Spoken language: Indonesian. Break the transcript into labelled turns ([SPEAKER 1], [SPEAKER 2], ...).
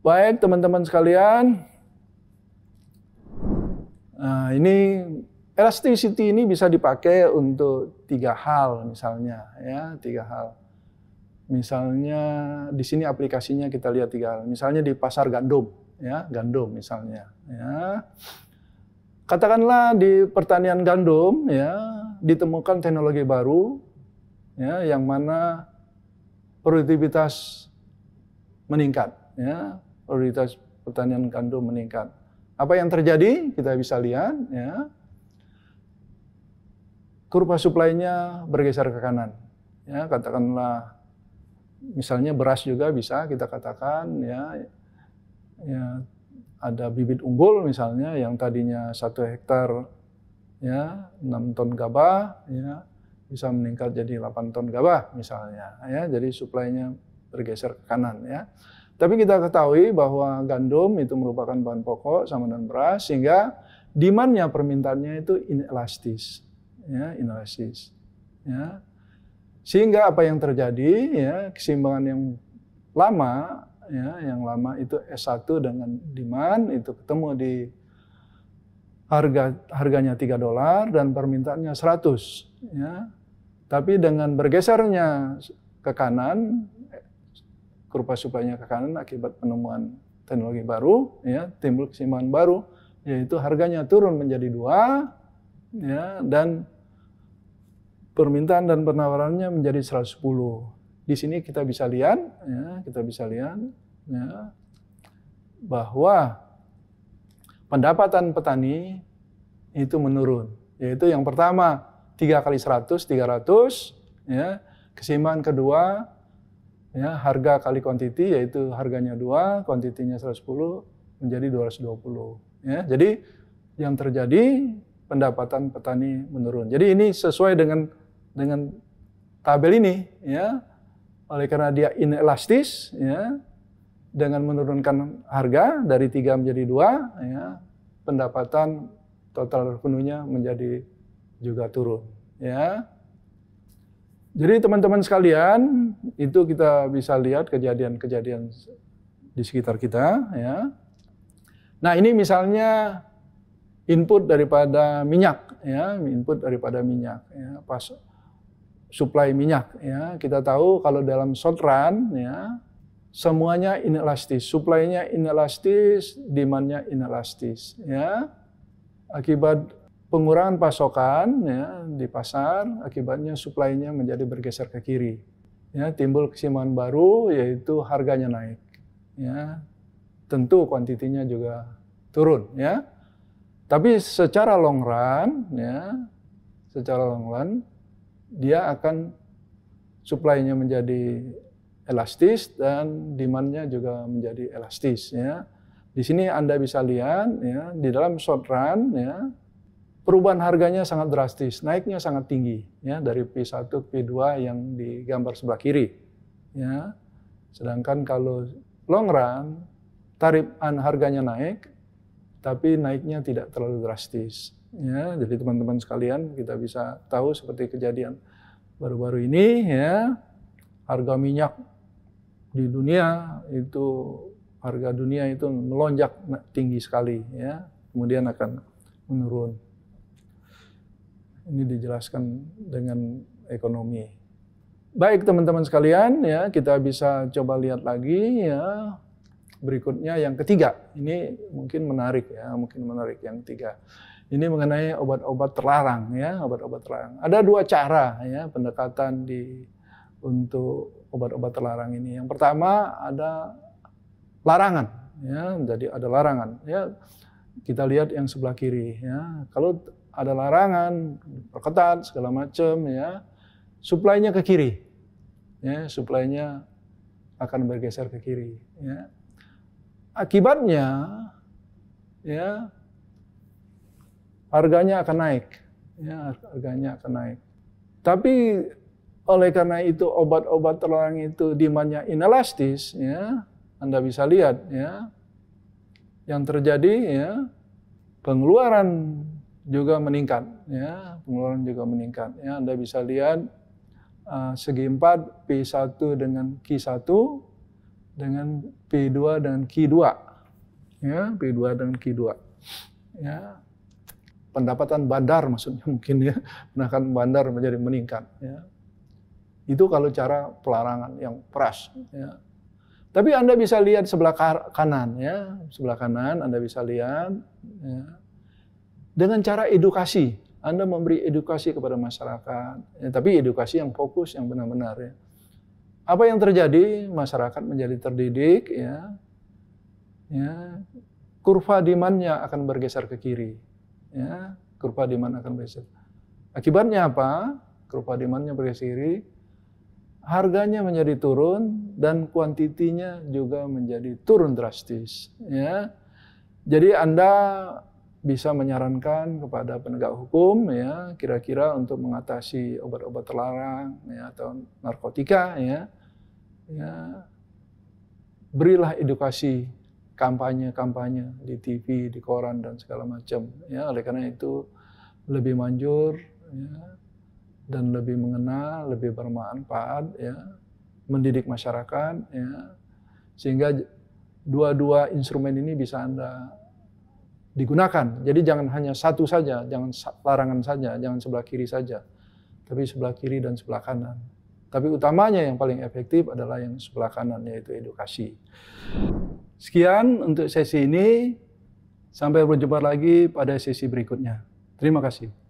[SPEAKER 1] Baik, teman-teman sekalian. Nah, ini elasticity ini bisa dipakai untuk tiga hal misalnya ya, tiga hal. Misalnya di sini aplikasinya kita lihat tiga hal. Misalnya di pasar gandum ya, gandum misalnya ya. Katakanlah di pertanian gandum ya, ditemukan teknologi baru ya yang mana produktivitas meningkat ya prioritas pertanian kandung meningkat. Apa yang terjadi? Kita bisa lihat ya. Kurva suplainya bergeser ke kanan. Ya, katakanlah misalnya beras juga bisa kita katakan ya ya ada bibit unggul misalnya yang tadinya satu hektar ya 6 ton gabah ya bisa meningkat jadi 8 ton gabah misalnya ya jadi suplainya bergeser ke kanan ya tapi kita ketahui bahwa gandum itu merupakan bahan pokok sama dengan beras, sehingga demandnya permintaannya itu inelastis, ya, inelastis. Ya. Sehingga apa yang terjadi, ya, keseimbangan yang lama, ya, yang lama itu S1 dengan demand itu ketemu di harga harganya 3 dolar dan permintaannya 100, ya. Tapi dengan bergesernya ke kanan kurva suplainya ke kanan akibat penemuan teknologi baru, ya, timbul keseimbangan baru, yaitu harganya turun menjadi dua, ya, dan permintaan dan penawarannya menjadi 110. Di sini kita bisa lihat, ya, kita bisa lihat, ya, bahwa pendapatan petani itu menurun, yaitu yang pertama tiga kali 100, 300, ya, keseimbangan kedua ya harga kali kuantiti yaitu harganya 2, kuantitinya 110 menjadi 220 ya. Jadi yang terjadi pendapatan petani menurun. Jadi ini sesuai dengan dengan tabel ini ya. Oleh karena dia inelastis ya dengan menurunkan harga dari 3 menjadi 2 ya pendapatan total penuhnya menjadi juga turun ya. Jadi teman-teman sekalian, itu kita bisa lihat kejadian-kejadian di sekitar kita ya. Nah, ini misalnya input daripada minyak ya, input daripada minyak ya, pas supply minyak ya. Kita tahu kalau dalam short run ya, semuanya inelastis, supply-nya inelastis, demand-nya inelastis ya. Akibat pengurangan pasokan ya, di pasar akibatnya suplainya menjadi bergeser ke kiri. Ya, timbul kesimpangan baru yaitu harganya naik. Ya, tentu kuantitinya juga turun ya. Tapi secara long run ya, secara long run dia akan suplainya menjadi elastis dan demandnya juga menjadi elastis ya. Di sini Anda bisa lihat ya di dalam short run ya perubahan harganya sangat drastis, naiknya sangat tinggi ya dari P1 P2 yang di gambar sebelah kiri. Ya. Sedangkan kalau long run tarif an harganya naik tapi naiknya tidak terlalu drastis. Ya, jadi teman-teman sekalian kita bisa tahu seperti kejadian baru-baru ini ya harga minyak di dunia itu harga dunia itu melonjak nah, tinggi sekali ya kemudian akan menurun ini dijelaskan dengan ekonomi. Baik teman-teman sekalian ya, kita bisa coba lihat lagi ya. Berikutnya yang ketiga. Ini mungkin menarik ya, mungkin menarik yang ketiga. Ini mengenai obat-obat terlarang ya, obat-obat terlarang. Ada dua cara ya pendekatan di untuk obat-obat terlarang ini. Yang pertama ada larangan ya, jadi ada larangan ya. Kita lihat yang sebelah kiri ya. Kalau ada larangan, perketat segala macam ya. Suplainya ke kiri. Ya, suplainya akan bergeser ke kiri, ya. Akibatnya ya harganya akan naik. Ya, harganya akan naik. Tapi oleh karena itu obat-obat terlarang itu demandnya inelastis, ya, Anda bisa lihat, ya, yang terjadi, ya, pengeluaran juga meningkat ya pengeluaran juga meningkat ya Anda bisa lihat uh, segi 4 P1 dengan Q1 dengan P2 dengan Q2 ya P2 dengan Q2 ya pendapatan bandar maksudnya mungkin ya pendapatan bandar menjadi meningkat ya itu kalau cara pelarangan yang keras, ya tapi Anda bisa lihat sebelah kanan ya, sebelah kanan Anda bisa lihat ya dengan cara edukasi. Anda memberi edukasi kepada masyarakat, ya, tapi edukasi yang fokus, yang benar-benar. Ya. Apa yang terjadi? Masyarakat menjadi terdidik, ya, ya kurva demand akan bergeser ke kiri. Ya, kurva demand akan bergeser. Akibatnya apa? Kurva demand bergeser ke kiri, harganya menjadi turun dan kuantitinya juga menjadi turun drastis. Ya. Jadi Anda bisa menyarankan kepada penegak hukum ya kira-kira untuk mengatasi obat-obat terlarang ya atau narkotika ya ya berilah edukasi kampanye-kampanye di TV, di koran dan segala macam ya oleh karena itu lebih manjur ya dan lebih mengenal, lebih bermanfaat ya mendidik masyarakat ya sehingga dua-dua instrumen ini bisa Anda digunakan. Jadi jangan hanya satu saja, jangan larangan saja, jangan sebelah kiri saja, tapi sebelah kiri dan sebelah kanan. Tapi utamanya yang paling efektif adalah yang sebelah kanan yaitu edukasi. Sekian untuk sesi ini. Sampai berjumpa lagi pada sesi berikutnya. Terima kasih.